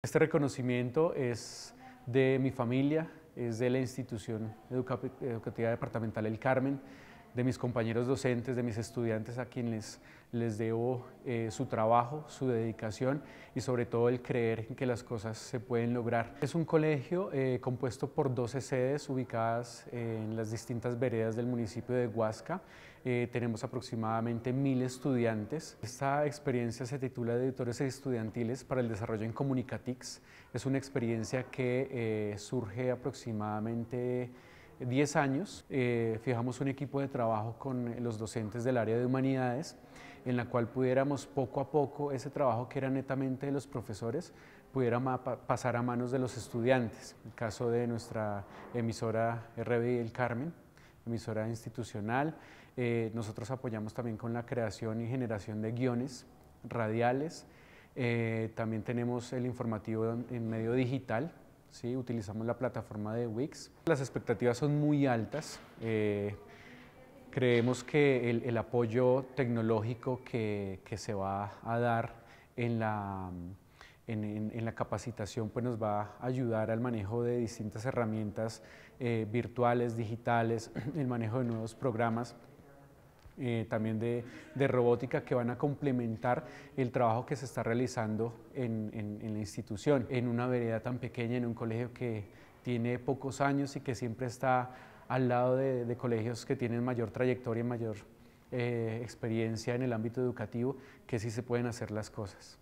Este reconocimiento es de mi familia, es de la institución educativa departamental El Carmen, de mis compañeros docentes, de mis estudiantes a quienes les debo eh, su trabajo, su dedicación y sobre todo el creer que las cosas se pueden lograr. Es un colegio eh, compuesto por 12 sedes ubicadas en las distintas veredas del municipio de Huasca. Eh, tenemos aproximadamente mil estudiantes. Esta experiencia se titula de Editores Estudiantiles para el Desarrollo en Comunicatix. Es una experiencia que surge aproximadamente 10 años, eh, fijamos un equipo de trabajo con los docentes del área de humanidades, en la cual pudiéramos poco a poco ese trabajo que era netamente de los profesores, pudiera pasar a manos de los estudiantes. En el caso de nuestra emisora RBI El Carmen, emisora institucional, eh, nosotros apoyamos también con la creación y generación de guiones radiales, eh, también tenemos el informativo en medio digital, ¿sí? utilizamos la plataforma de Wix. Las expectativas son muy altas. Eh, creemos que el, apoyo tecnológico que, se va a dar en la, capacitación pues nos va a ayudar al manejo de distintas herramientas eh, virtuales, digitales, el manejo de nuevos programas. Eh, también de, robótica que van a complementar el trabajo que se está realizando en, la institución, en una vereda tan pequeña, en un colegio que tiene pocos años y que siempre está al lado de, colegios que tienen mayor trayectoria y mayor eh, experiencia en el ámbito educativo, que sí se pueden hacer las cosas.